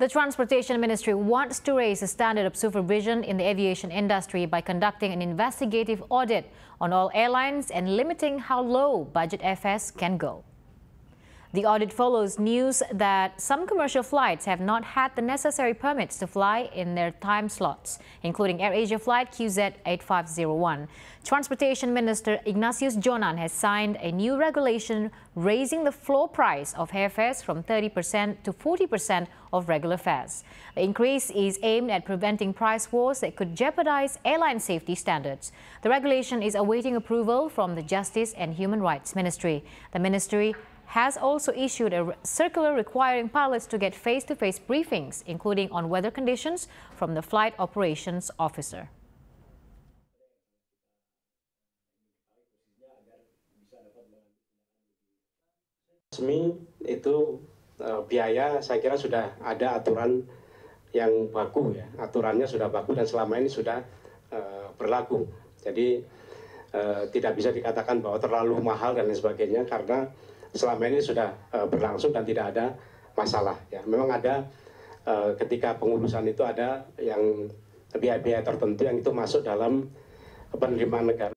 The Transportation Ministry wants to raise the standard of supervision in the aviation industry by conducting an investigative audit on all airlines and limiting how low budget FS can go. The audit follows news that some commercial flights have not had the necessary permits to fly in their time slots, including AirAsia flight QZ8501. Transportation Minister Ignatius Jonan has signed a new regulation raising the floor price of airfares from 30% to 40% of regular fares. The increase is aimed at preventing price wars that could jeopardize airline safety standards. The regulation is awaiting approval from the Justice and Human Rights Ministry. The ministry has also issued a circular requiring pilots to get face-to-face briefings, including on weather conditions, from the flight operations officer. Resmi itu eh, biaya saya kira sudah ada aturan yang baku ya aturannya sudah baku dan selama ini sudah eh, berlaku jadi eh, tidak bisa dikatakan bahwa terlalu mahal dan sebagainya karena selama ini sudah uh, berlangsung dan tidak ada masalah. Ya, memang ada uh, ketika pengurusan itu ada yang biaya-biaya tertentu yang itu masuk dalam penerimaan negara.